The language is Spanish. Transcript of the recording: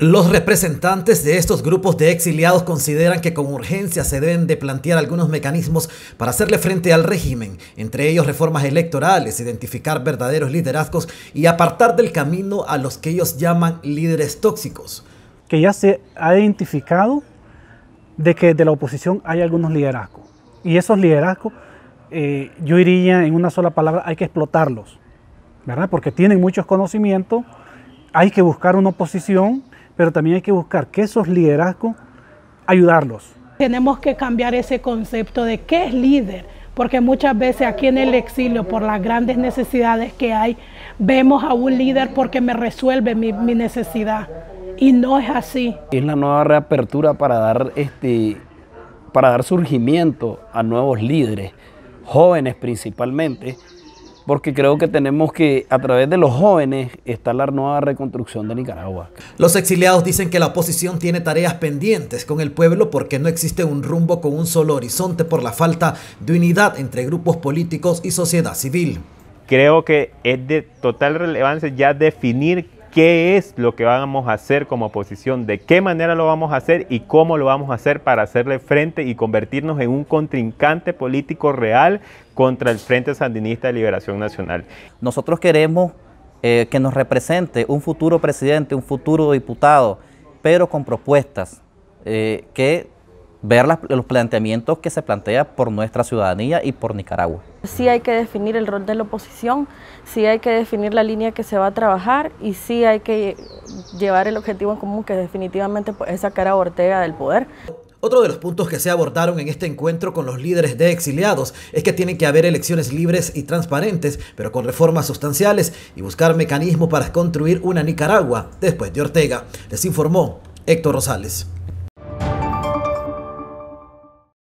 Los representantes de estos grupos de exiliados consideran que con urgencia se deben de plantear algunos mecanismos para hacerle frente al régimen, entre ellos reformas electorales, identificar verdaderos liderazgos y apartar del camino a los que ellos llaman líderes tóxicos. Que ya se ha identificado de que de la oposición hay algunos liderazgos y esos liderazgos eh, yo diría en una sola palabra hay que explotarlos, ¿verdad? Porque tienen muchos conocimientos, hay que buscar una oposición pero también hay que buscar que esos liderazgos ayudarlos. Tenemos que cambiar ese concepto de qué es líder, porque muchas veces aquí en el exilio, por las grandes necesidades que hay, vemos a un líder porque me resuelve mi, necesidad. Y no es así. Es la nueva reapertura para dar, este, para dar surgimiento a nuevos líderes, jóvenes principalmente, porque creo que tenemos que, a través de los jóvenes, estar la nueva reconstrucción de Nicaragua. Los exiliados dicen que la oposición tiene tareas pendientes con el pueblo porque no existe un rumbo con un solo horizonte por la falta de unidad entre grupos políticos y sociedad civil. Creo que es de total relevancia ya definir qué es lo que vamos a hacer como oposición, de qué manera lo vamos a hacer y cómo lo vamos a hacer para hacerle frente y convertirnos en un contrincante político real contra el Frente Sandinista de Liberación Nacional. Nosotros queremos eh, que nos represente un futuro presidente, un futuro diputado, pero con propuestas eh, que ver los planteamientos que se plantea por nuestra ciudadanía y por Nicaragua. Sí hay que definir el rol de la oposición, sí hay que definir la línea que se va a trabajar y sí hay que llevar el objetivo en común que definitivamente pues, es sacar a Ortega del poder. Otro de los puntos que se abordaron en este encuentro con los líderes de exiliados es que tienen que haber elecciones libres y transparentes, pero con reformas sustanciales y buscar mecanismos para construir una Nicaragua después de Ortega, les informó Héctor Rosales.